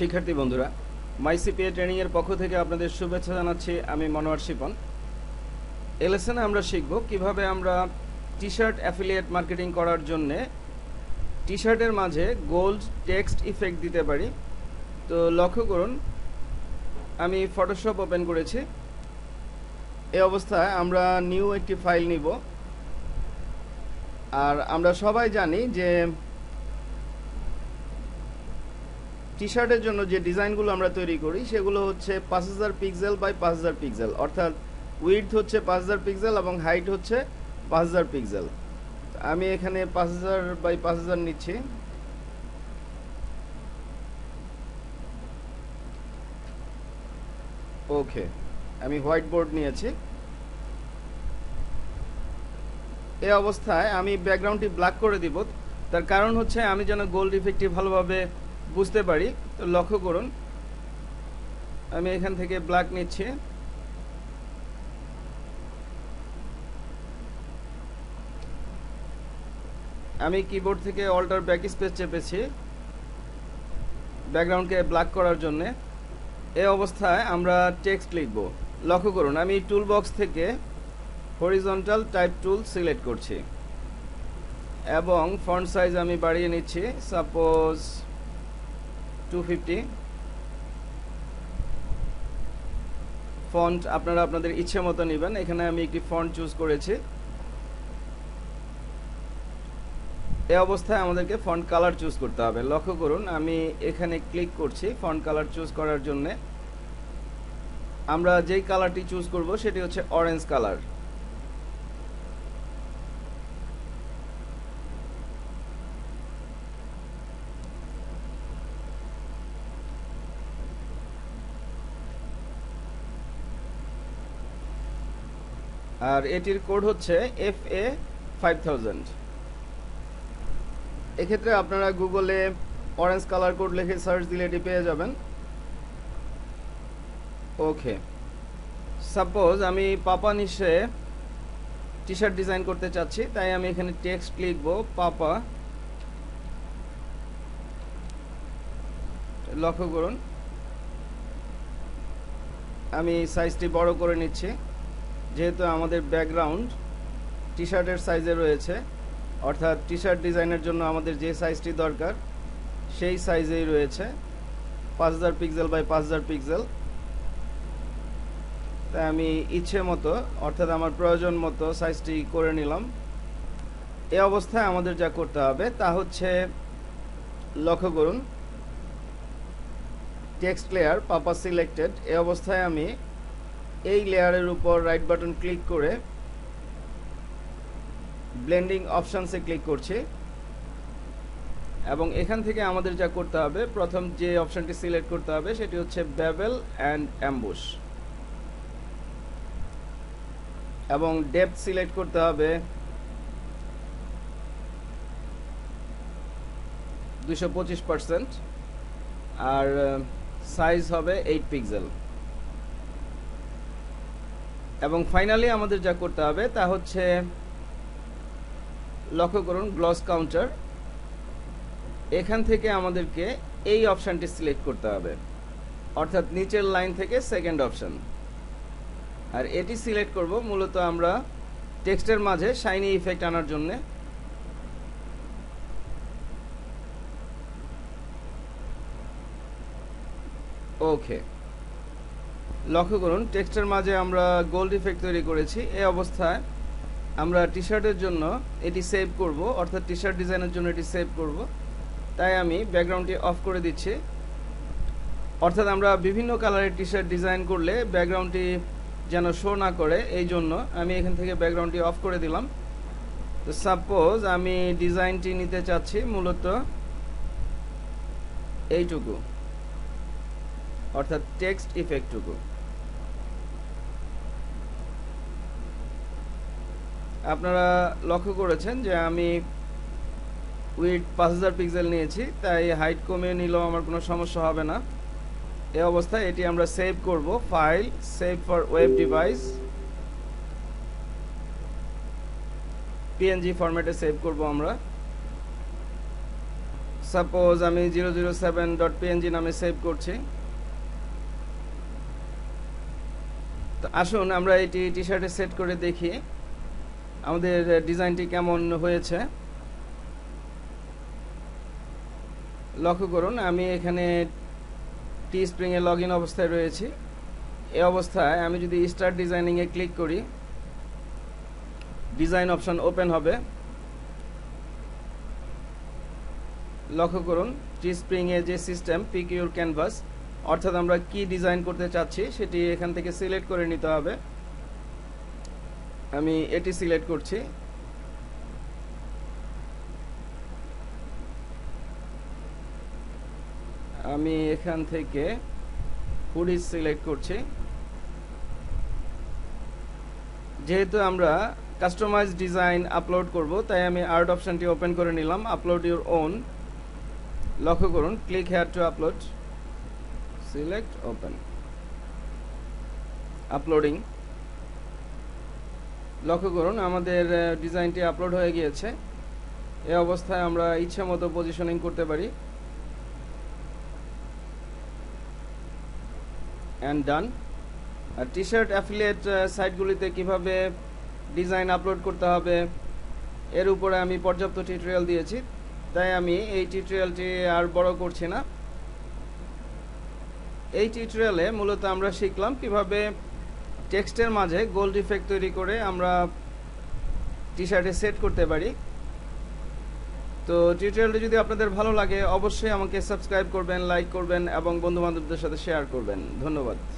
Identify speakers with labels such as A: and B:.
A: শিক্ষার্থী বন্ধুরা মাইসিপিএ ট্রেনিংয়ের পক্ষ থেকে আপনাদের শুভেচ্ছা জানাচ্ছি আমি মনোয়ার শিপন এলেসেনে আমরা শিখব কিভাবে আমরা টি শার্ট অ্যাফিলিয়েট মার্কেটিং করার জন্যে টি শার্টের মাঝে গোল্ড টেক্সট ইফেক্ট দিতে পারি তো লক্ষ্য করুন আমি ফটোশপ ওপেন করেছি এই অবস্থায় আমরা নিউ একটি ফাইল নিব আর আমরা সবাই জানি যে টি শার্টের জন্য যে ডিজাইনগুলো আমরা তৈরি করি সেগুলো হচ্ছে পাঁচ হাজার পিক্সেল বাই পাঁচ হাজার পিক্সেল অর্থাৎ উইথ হচ্ছে পাঁচ হাজার পিক্সেল এবং হাইট হচ্ছে পাঁচ হাজার পিক্সেল আমি এখানে পাঁচ হাজার বাই পাঁচ হাজার নিচ্ছি ওকে আমি হোয়াইট বোর্ড নিয়েছি এ অবস্থায় আমি ব্যাকগ্রাউন্ডটি ব্ল্যাক করে দিব তার কারণ হচ্ছে আমি যেন গোল্ড ইফেক্টটি ভালোভাবে বুঝতে পারি তো লক্ষ্য করুন আমি এখান থেকে ব্ল্যাক নিচ্ছি আমি কিবোর্ড থেকে অল্টার ব্যাক স্পেস চেপেছি ব্যাকগ্রাউন্ডকে ব্ল্যাক করার জন্য এ অবস্থায় আমরা টেক্সট লিখব লক্ষ্য করুন আমি টুল বক্স থেকে হরিজন্টাল টাইপ টুল সিলেক্ট করছি এবং ফ্রন্ট সাইজ আমি বাড়িয়ে নিচ্ছি সাপোজ টু ফিফটি ফন্ট আপনারা আপনাদের ইচ্ছে মতো নেবেন এখানে আমি একটি ফন্ট চুজ করেছি এ অবস্থায় আমাদেরকে ফন্ট কালার চুজ করতে হবে লক্ষ্য করুন আমি এখানে ক্লিক করছি ফন্ট কালার চুজ করার জন্যে আমরা যেই কালারটি চুজ করব সেটি হচ্ছে অরেঞ্জ কালার আর এটির কোড হচ্ছে এফ এ ফাইভ এক্ষেত্রে আপনারা গুগলে অরেঞ্জ কালার কোড লিখে সার্চ দিলে এটি পেয়ে যাবেন ওকে সাপোজ আমি পাপা নিশে টি শার্ট ডিজাইন করতে চাচ্ছি তাই আমি এখানে টেক্সট লিখবো পাপা লক্ষ্য করুন আমি সাইজটি বড় করে নিচ্ছি যেহেতু আমাদের ব্যাকগ্রাউন্ড টি শার্টের সাইজে রয়েছে অর্থাৎ টি শার্ট ডিজাইনের জন্য আমাদের যে সাইজটি দরকার সেই সাইজেই রয়েছে পাঁচ হাজার পিক্সেল বাই পাঁচ হাজার পিক্সেল তাই আমি ইচ্ছে মতো অর্থাৎ আমার প্রয়োজন মতো সাইজটি করে নিলাম এ অবস্থায় আমাদের যা করতে হবে তা হচ্ছে লক্ষ্য করুন টেক্সট লেয়ার পাপাস সিলেক্টেড এ অবস্থায় আমি এই লেয়ারের উপর রাইট বাটন ক্লিক করে ব্লেন্ডিং অপশানসে ক্লিক করছি এবং এখান থেকে আমাদের যা করতে হবে প্রথম যে অপশানটি সিলেক্ট করতে হবে সেটি হচ্ছে ব্যাবেল অ্যান্ড অ্যাম্বুস এবং ডেপথ সিলেক্ট করতে হবে দুশো আর সাইজ uh, হবে এইট পিক্সেল এবং ফাইনালি আমাদের যা করতে হবে তা হচ্ছে লক্ষ্য করুন গ্লস কাউন্টার এখান থেকে আমাদেরকে এই অপশানটি সিলেক্ট করতে হবে অর্থাৎ নিচের লাইন থেকে সেকেন্ড অপশান আর এটি সিলেক্ট করব মূলত আমরা টেক্সটের মাঝে শাইনি ইফেক্ট আনার জন্য ওকে লক্ষ্য করুন টেক্সটের মাঝে আমরা গোল্ড ইফেক্ট তৈরি করেছি এই অবস্থায় আমরা টি শার্টের জন্য এটি সেভ করব অর্থাৎ টি শার্ট ডিজাইনের জন্য এটি সেভ করব তাই আমি ব্যাকগ্রাউন্ডটি অফ করে দিচ্ছি অর্থাৎ আমরা বিভিন্ন কালারের টি শার্ট ডিজাইন করলে ব্যাকগ্রাউন্ডটি যেন শো না করে এই জন্য আমি এখান থেকে ব্যাকগ্রাউন্ডটি অফ করে দিলাম তো সাপোজ আমি ডিজাইনটি নিতে চাচ্ছি মূলত এইটুকু অর্থাৎ টেক্সট ইফেক্টটুকু আপনারা লক্ষ্য করেছেন যে আমি উইথ পাঁচ হাজার পিক্সেল নিয়েছি তাই হাইট কমিয়ে নিলেও আমার কোনো সমস্যা হবে না এই অবস্থায় এটি আমরা সেভ করব file save for web device PNG ফরম্যাটে সেভ করব আমরা সাপোজ আমি zero zero seven dot PNG নামে সেভ করছি তো আসুন আমরা এটি টি শার্টে সেট করে দেখি আমাদের ডিজাইনটি কেমন হয়েছে লক্ষ্য করুন আমি এখানে টি স্প্রিংয়ে লগ ইন অবস্থায় রয়েছি এ অবস্থায় আমি যদি স্টার্ট ডিজাইনিংয়ে ক্লিক করি ডিজাইন অপশন ওপেন হবে লক্ষ্য করুন টি স্প্রিংয়ে যে সিস্টেম পিকিউর ক্যানভাস অর্থাৎ আমরা কি ডিজাইন করতে চাচ্ছি সেটি এখান থেকে সিলেক্ট করে নিতে হবে আমি এটি সিলেক্ট করছি আমি এখান থেকে হুডি সিলেক্ট করছি যেহেতু আমরা কাস্টমাইজ ডিজাইন আপলোড করব তাই আমি আর্ট অপশানটি ওপেন করে নিলাম আপলোড ইউর ওন লক্ষ্য করুন click here to upload select open uploading লক্ষ্য করুন আমাদের ডিজাইনটি আপলোড হয়ে গিয়েছে এ অবস্থায় আমরা ইচ্ছে মতো পজিশনিং করতে পারি অ্যান্ড ডান আর টি শার্ট অ্যাফিলিয়েট সাইটগুলিতে কীভাবে ডিজাইন আপলোড করতে হবে এর উপরে আমি পর্যাপ্ত টিউটোরিয়াল দিয়েছি তাই আমি এই টিউটোরিয়ালটি আর বড় করছি না এই টিউটোরিয়ালে মূলত আমরা শিখলাম কিভাবে টেক্সটের মাঝে গোল্ড ইফেক্ট তৈরি করে আমরা টি শার্টে সেট করতে পারি তো টিউটোরিয়ালটি যদি আপনাদের ভালো লাগে অবশ্যই আমাকে সাবস্ক্রাইব করবেন লাইক করবেন এবং বন্ধুবান্ধবদের সাথে শেয়ার করবেন ধন্যবাদ